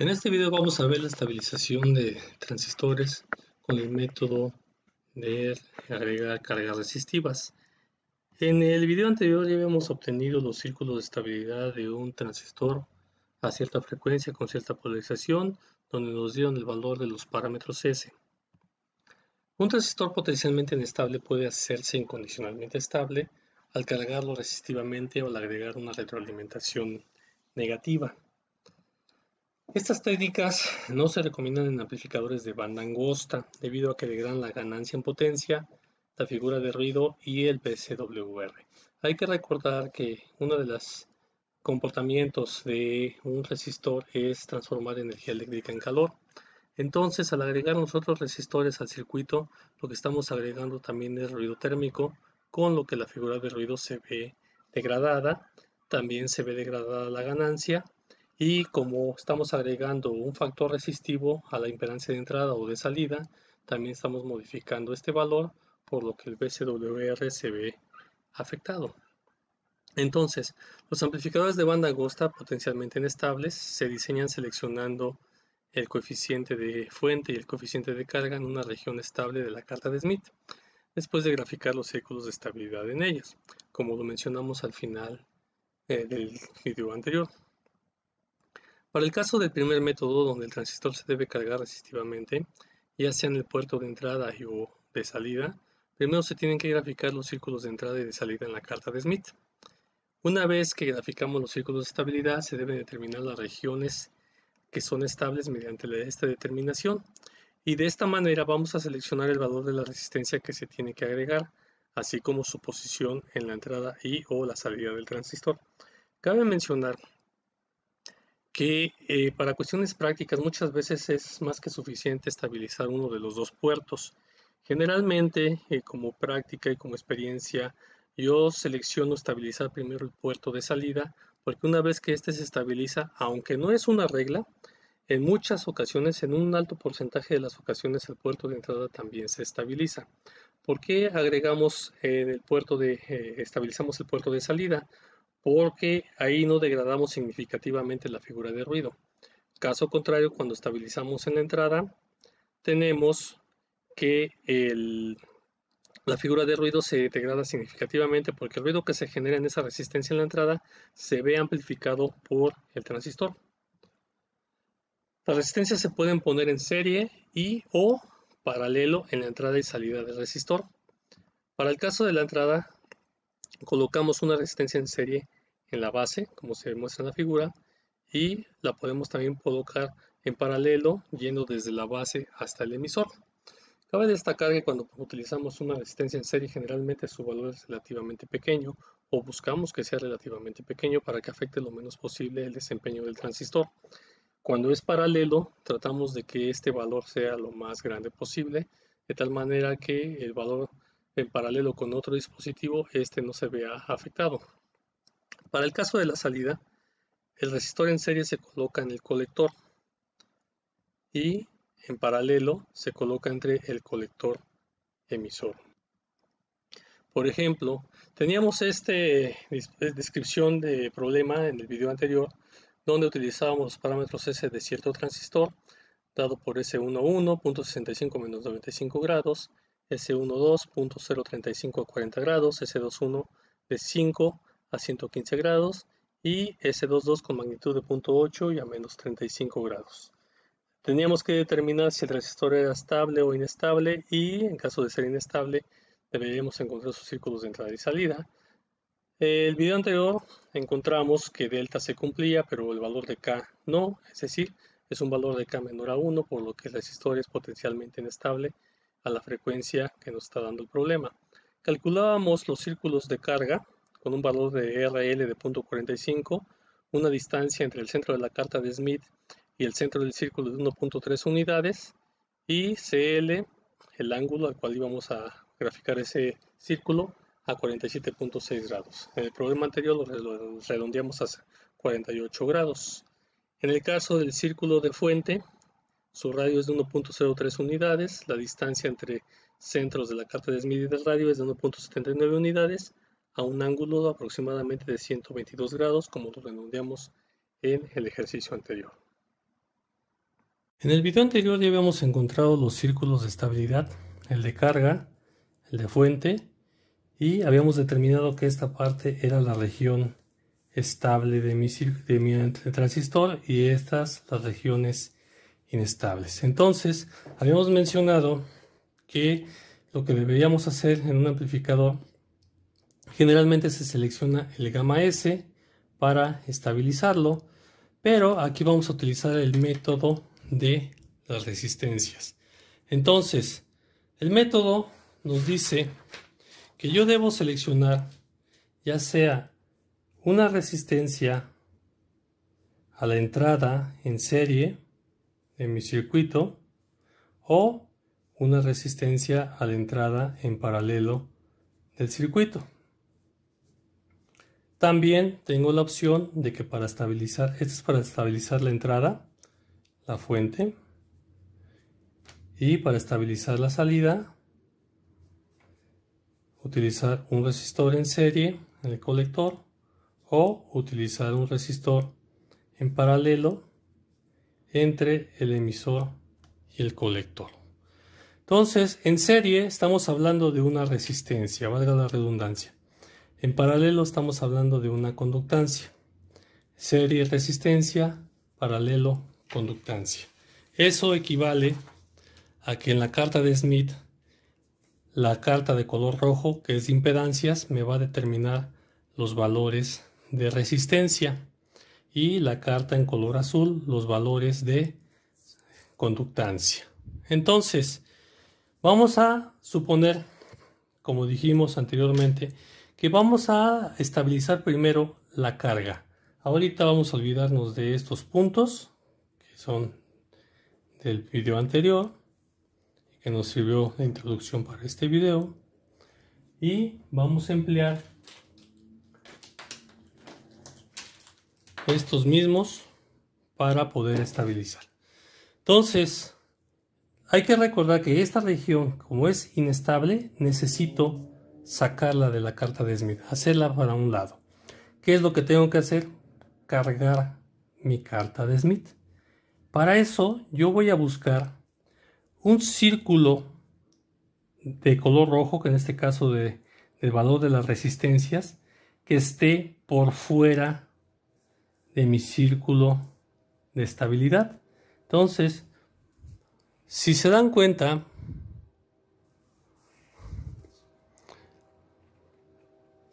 En este video vamos a ver la estabilización de transistores con el método de agregar cargas resistivas. En el video anterior ya habíamos obtenido los círculos de estabilidad de un transistor a cierta frecuencia con cierta polarización, donde nos dieron el valor de los parámetros S. Un transistor potencialmente inestable puede hacerse incondicionalmente estable al cargarlo resistivamente o al agregar una retroalimentación negativa. Estas técnicas no se recomiendan en amplificadores de banda angosta, debido a que degradan la ganancia en potencia, la figura de ruido y el PCWR. Hay que recordar que uno de los comportamientos de un resistor es transformar energía eléctrica en calor. Entonces, al agregar nosotros resistores al circuito, lo que estamos agregando también es ruido térmico, con lo que la figura de ruido se ve degradada, también se ve degradada la ganancia y como estamos agregando un factor resistivo a la impedancia de entrada o de salida, también estamos modificando este valor, por lo que el BCWR se ve afectado. Entonces, los amplificadores de banda angosta potencialmente inestables se diseñan seleccionando el coeficiente de fuente y el coeficiente de carga en una región estable de la carta de Smith, después de graficar los círculos de estabilidad en ellas, como lo mencionamos al final eh, del video anterior. Para el caso del primer método, donde el transistor se debe cargar resistivamente, ya sea en el puerto de entrada y o de salida, primero se tienen que graficar los círculos de entrada y de salida en la carta de Smith. Una vez que graficamos los círculos de estabilidad, se deben determinar las regiones que son estables mediante esta determinación. Y de esta manera vamos a seleccionar el valor de la resistencia que se tiene que agregar, así como su posición en la entrada y o la salida del transistor. Cabe mencionar que eh, para cuestiones prácticas muchas veces es más que suficiente estabilizar uno de los dos puertos. Generalmente, eh, como práctica y como experiencia, yo selecciono estabilizar primero el puerto de salida, porque una vez que éste se estabiliza, aunque no es una regla, en muchas ocasiones, en un alto porcentaje de las ocasiones, el puerto de entrada también se estabiliza. ¿Por qué agregamos en el puerto de, eh, estabilizamos el puerto de salida? porque ahí no degradamos significativamente la figura de ruido. Caso contrario, cuando estabilizamos en la entrada, tenemos que la figura de ruido se degrada significativamente porque el ruido que se genera en esa resistencia en la entrada se ve amplificado por el transistor. Las resistencias se pueden poner en serie y o paralelo en la entrada y salida del resistor. Para el caso de la entrada, colocamos una resistencia en serie en la base, como se muestra en la figura, y la podemos también colocar en paralelo yendo desde la base hasta el emisor. Cabe destacar que cuando utilizamos una resistencia en serie generalmente su valor es relativamente pequeño o buscamos que sea relativamente pequeño para que afecte lo menos posible el desempeño del transistor. Cuando es paralelo tratamos de que este valor sea lo más grande posible de tal manera que el valor en paralelo con otro dispositivo, este no se vea afectado. Para el caso de la salida, el resistor en serie se coloca en el colector y en paralelo se coloca entre el colector emisor. Por ejemplo, teníamos esta eh, descripción de problema en el video anterior, donde utilizábamos los parámetros S de cierto transistor, dado por S11.65-95 grados, S12.035 a 40 grados, S21 de 5 a 115 grados y S22 con magnitud de 0.8 y a menos 35 grados. Teníamos que determinar si el resistor era estable o inestable y en caso de ser inestable deberíamos encontrar sus círculos de entrada y salida. El video anterior encontramos que delta se cumplía pero el valor de K no, es decir, es un valor de K menor a 1 por lo que el resistor es potencialmente inestable a la frecuencia que nos está dando el problema. Calculábamos los círculos de carga con un valor de RL de 0.45, una distancia entre el centro de la carta de Smith y el centro del círculo de 1.3 unidades, y CL, el ángulo al cual íbamos a graficar ese círculo, a 47.6 grados. En el problema anterior lo redondeamos a 48 grados. En el caso del círculo de fuente, su radio es de 1.03 unidades, la distancia entre centros de la carta desmedida del radio es de 1.79 unidades a un ángulo de aproximadamente de 122 grados, como lo redondeamos en el ejercicio anterior. En el video anterior ya habíamos encontrado los círculos de estabilidad, el de carga, el de fuente, y habíamos determinado que esta parte era la región estable de mi, de transistor y estas las regiones inestables. Entonces, habíamos mencionado que lo que deberíamos hacer en un amplificador generalmente se selecciona el gamma S para estabilizarlo, pero aquí vamos a utilizar el método de las resistencias. Entonces, el método nos dice que yo debo seleccionar ya sea una resistencia a la entrada en serie en mi circuito o una resistencia a la entrada en paralelo del circuito. También tengo la opción de que para estabilizar, esto es para estabilizar la entrada, la fuente, y para estabilizar la salida, utilizar un resistor en serie en el colector o utilizar un resistor en paralelo entre el emisor y el colector. Entonces, en serie estamos hablando de una resistencia, valga la redundancia. En paralelo estamos hablando de una conductancia. Serie, resistencia, paralelo, conductancia. Eso equivale a que en la carta de Smith, la carta de color rojo, que es de impedancias, me va a determinar los valores de resistencia y la carta en color azul los valores de conductancia. Entonces, vamos a suponer, como dijimos anteriormente, que vamos a estabilizar primero la carga. Ahorita vamos a olvidarnos de estos puntos que son del video anterior que nos sirvió de introducción para este video y vamos a emplear estos mismos para poder estabilizar. Entonces, hay que recordar que esta región, como es inestable, necesito sacarla de la carta de Smith, hacerla para un lado. ¿Qué es lo que tengo que hacer? Cargar mi carta de Smith. Para eso yo voy a buscar un círculo de color rojo, que en este caso de, del valor de las resistencias, que esté por fuera de mi círculo de estabilidad. Entonces, si se dan cuenta,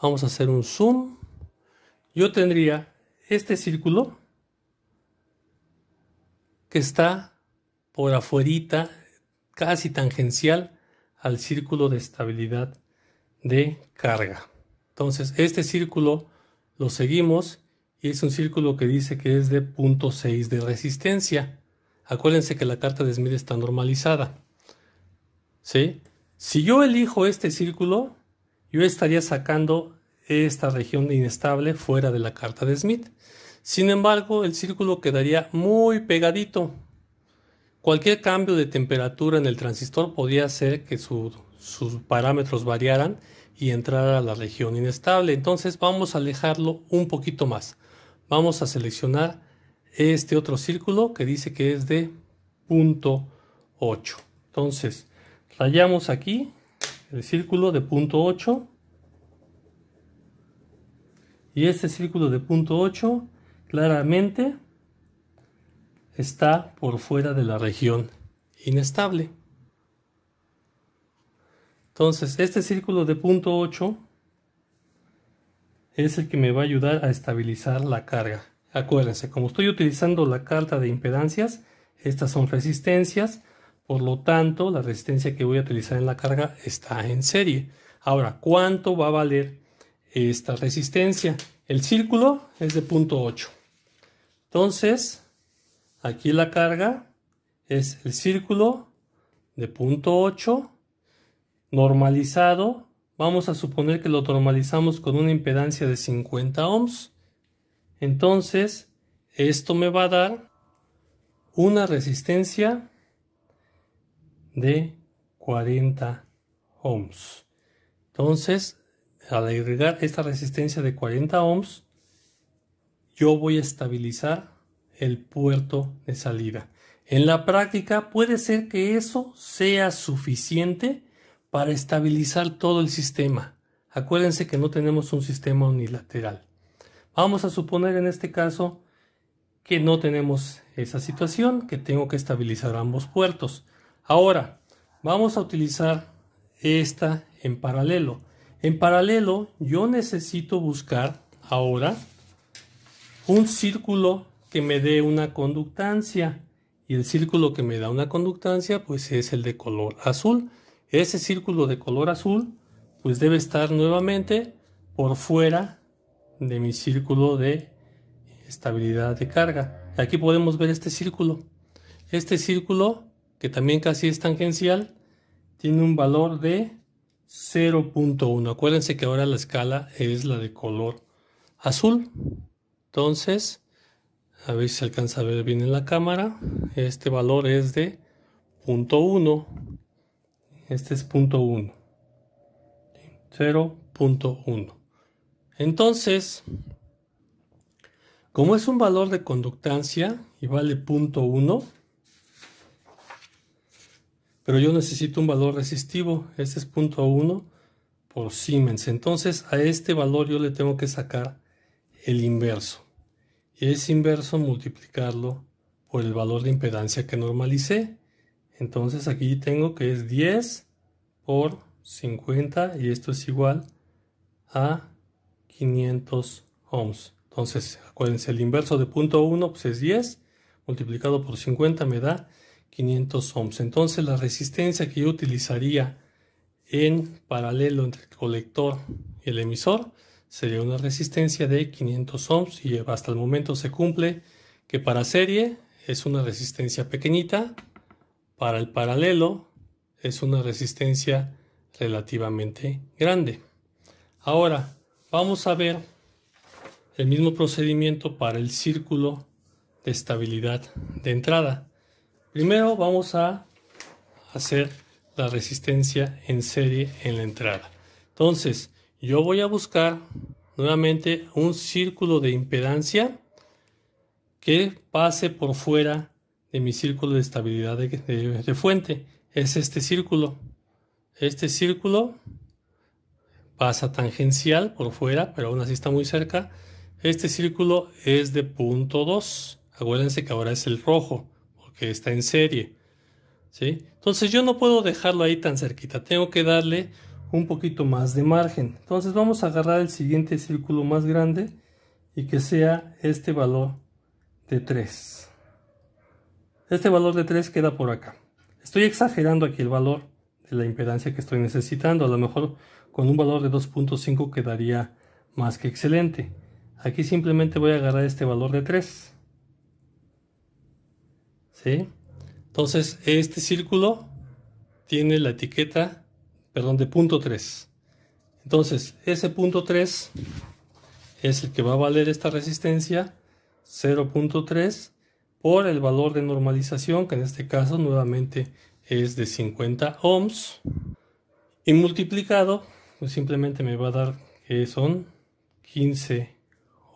vamos a hacer un zoom. Yo tendría este círculo que está por afuerita, casi tangencial al círculo de estabilidad de carga. Entonces, este círculo lo seguimos y es un círculo que dice que es de 0.6 de resistencia. Acuérdense que la carta de Smith está normalizada. ¿Sí? Si yo elijo este círculo, yo estaría sacando esta región inestable fuera de la carta de Smith. Sin embargo, el círculo quedaría muy pegadito. Cualquier cambio de temperatura en el transistor podría hacer que sus parámetros variaran y entrar a la región inestable. Entonces vamos a alejarlo un poquito más vamos a seleccionar este otro círculo que dice que es de punto 8. Entonces, rayamos aquí el círculo de punto 8 y este círculo de punto 8 claramente está por fuera de la región inestable. Entonces, este círculo de punto 8 es el que me va a ayudar a estabilizar la carga. Acuérdense, como estoy utilizando la carta de impedancias, estas son resistencias, por lo tanto la resistencia que voy a utilizar en la carga está en serie. Ahora, ¿cuánto va a valer esta resistencia? El círculo es de punto 8 Entonces, aquí la carga es el círculo de punto 8 normalizado Vamos a suponer que lo normalizamos con una impedancia de 50 ohms. Entonces, esto me va a dar una resistencia de 40 ohms. Entonces, al agregar esta resistencia de 40 ohms, yo voy a estabilizar el puerto de salida. En la práctica puede ser que eso sea suficiente para estabilizar todo el sistema. Acuérdense que no tenemos un sistema unilateral. Vamos a suponer en este caso que no tenemos esa situación, que tengo que estabilizar ambos puertos. Ahora, vamos a utilizar esta en paralelo. En paralelo, yo necesito buscar ahora un círculo que me dé una conductancia. Y el círculo que me da una conductancia, pues es el de color azul. Ese círculo de color azul pues debe estar nuevamente por fuera de mi círculo de estabilidad de carga. Aquí podemos ver este círculo. Este círculo, que también casi es tangencial, tiene un valor de 0.1. Acuérdense que ahora la escala es la de color azul. Entonces, a ver si se alcanza a ver bien en la cámara, este valor es de 0.1 este es punto 1. 0.1. Entonces, como es un valor de conductancia y vale punto 1, pero yo necesito un valor resistivo, este es punto 1 por Siemens. Entonces a este valor yo le tengo que sacar el inverso. Y ese inverso multiplicarlo por el valor de impedancia que normalicé. Entonces aquí tengo que es 10 por 50 y esto es igual a 500 ohms. Entonces, acuérdense, el inverso de punto 1 pues es 10 multiplicado por 50 me da 500 ohms. Entonces, la resistencia que yo utilizaría en paralelo entre el colector y el emisor sería una resistencia de 500 ohms y hasta el momento se cumple que para serie es una resistencia pequeñita para el paralelo es una resistencia relativamente grande. Ahora vamos a ver el mismo procedimiento para el círculo de estabilidad de entrada. Primero vamos a hacer la resistencia en serie en la entrada. Entonces, yo voy a buscar nuevamente un círculo de impedancia que pase por fuera mi círculo de estabilidad de, fuente. Es este círculo. Este círculo pasa tangencial por fuera, pero aún así está muy cerca. Este círculo es de punto 2. Acuérdense que ahora es el rojo, porque está en serie. ¿sí? Entonces yo no puedo dejarlo ahí tan cerquita. Tengo que darle un poquito más de margen. Entonces vamos a agarrar el siguiente círculo más grande y que sea este valor de 3. Este valor de 3 queda por acá. Estoy exagerando aquí el valor de la impedancia que estoy necesitando. A lo mejor con un valor de 2.5 quedaría más que excelente. Aquí simplemente voy a agarrar este valor de 3. ¿Sí? Entonces, este círculo tiene la etiqueta, perdón, de punto 3. Entonces, ese punto 3 es el que va a valer esta resistencia 0.3 por el valor de normalización, que en este caso nuevamente es de 50 ohms, y multiplicado, pues simplemente me va a dar que son 15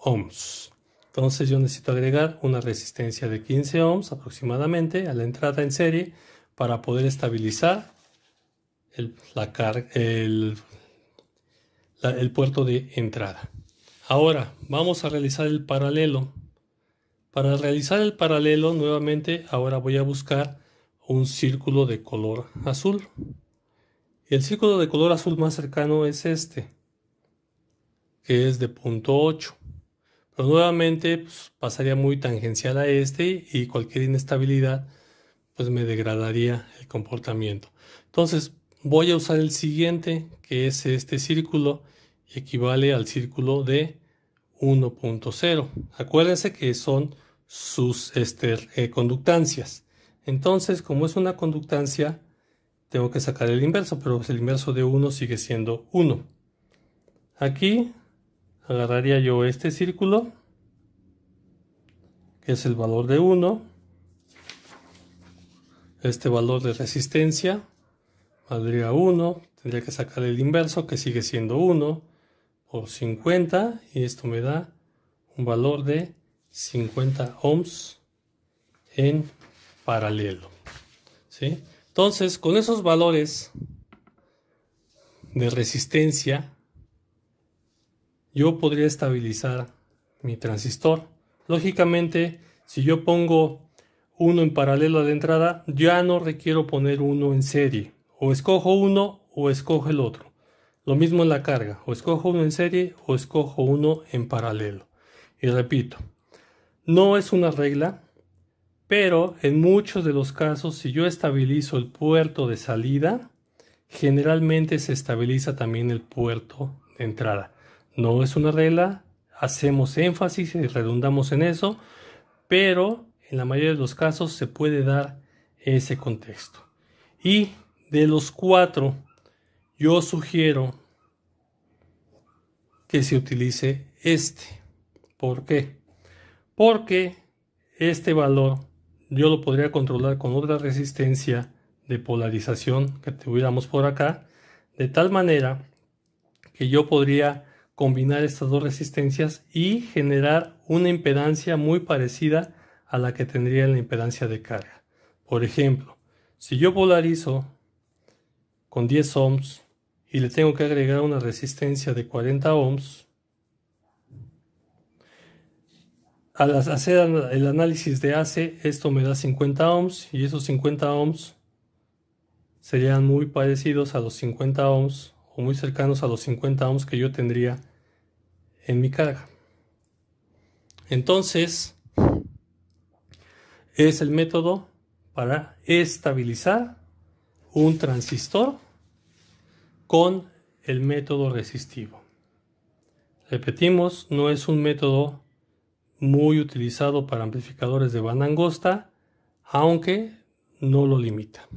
ohms. Entonces yo necesito agregar una resistencia de 15 ohms aproximadamente a la entrada en serie para poder estabilizar el puerto de entrada. Ahora vamos a realizar el paralelo para realizar el paralelo nuevamente ahora voy a buscar un círculo de color azul. El círculo de color azul más cercano es este, que es de punto 8. Pero nuevamente pues, pasaría muy tangencial a este y cualquier inestabilidad pues me degradaría el comportamiento. Entonces voy a usar el siguiente, que es este círculo, y equivale al círculo de 1.0. Acuérdense que son sus este, eh, conductancias. Entonces, como es una conductancia, tengo que sacar el inverso, pero el inverso de 1 sigue siendo 1. Aquí agarraría yo este círculo, que es el valor de 1, este valor de resistencia, valdría 1, tendría que sacar el inverso, que sigue siendo 1, por 50, y esto me da un valor de 50 ohms en paralelo. ¿sí? Entonces, con esos valores de resistencia, yo podría estabilizar mi transistor. Lógicamente, si yo pongo uno en paralelo a la entrada, ya no requiero poner uno en serie. O escojo uno o escojo el otro. Lo mismo en la carga. O escojo uno en serie o escojo uno en paralelo. Y repito, no es una regla, pero en muchos de los casos, si yo estabilizo el puerto de salida, generalmente se estabiliza también el puerto de entrada. No es una regla, hacemos énfasis y redundamos en eso, pero en la mayoría de los casos se puede dar ese contexto. Y de los cuatro, yo sugiero que se utilice este. ¿Por qué? porque este valor yo lo podría controlar con otra resistencia de polarización que tuviéramos por acá, de tal manera que yo podría combinar estas dos resistencias y generar una impedancia muy parecida a la que tendría la impedancia de carga. Por ejemplo, si yo polarizo con 10 ohms y le tengo que agregar una resistencia de 40 ohms, al hacer el análisis de AC, esto me da 50 ohms y esos 50 ohms serían muy parecidos a los 50 ohms o muy cercanos a los 50 ohms que yo tendría en mi carga. Entonces, es el método para estabilizar un transistor con el método resistivo. Repetimos, no es un método muy utilizado para amplificadores de banda angosta, aunque no lo limita.